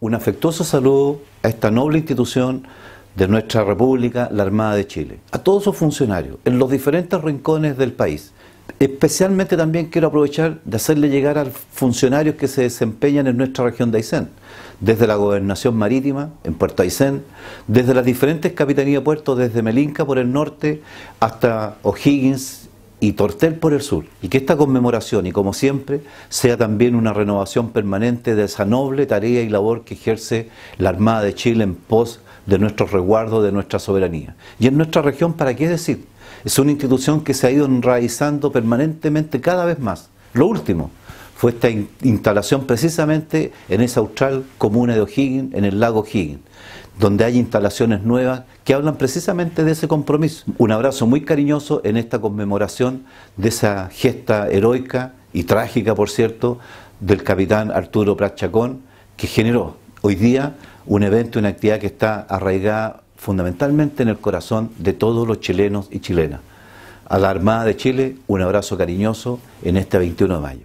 Un afectuoso saludo a esta noble institución de nuestra República, la Armada de Chile, a todos sus funcionarios en los diferentes rincones del país. Especialmente también quiero aprovechar de hacerle llegar a funcionarios que se desempeñan en nuestra región de Aysén, desde la Gobernación Marítima, en Puerto Aysén, desde las diferentes capitanías de puertos, desde Melinca por el norte hasta O'Higgins y Tortel por el sur. Y que esta conmemoración, y como siempre, sea también una renovación permanente de esa noble tarea y labor que ejerce la Armada de Chile en pos de nuestro resguardo, de nuestra soberanía. Y en nuestra región, ¿para qué decir? Es una institución que se ha ido enraizando permanentemente cada vez más. Lo último fue esta instalación precisamente en esa austral comuna de O'Higgins, en el lago O'Higgins donde hay instalaciones nuevas que hablan precisamente de ese compromiso. Un abrazo muy cariñoso en esta conmemoración de esa gesta heroica y trágica, por cierto, del capitán Arturo Prat Chacón, que generó hoy día un evento, una actividad que está arraigada fundamentalmente en el corazón de todos los chilenos y chilenas. A la Armada de Chile, un abrazo cariñoso en este 21 de mayo.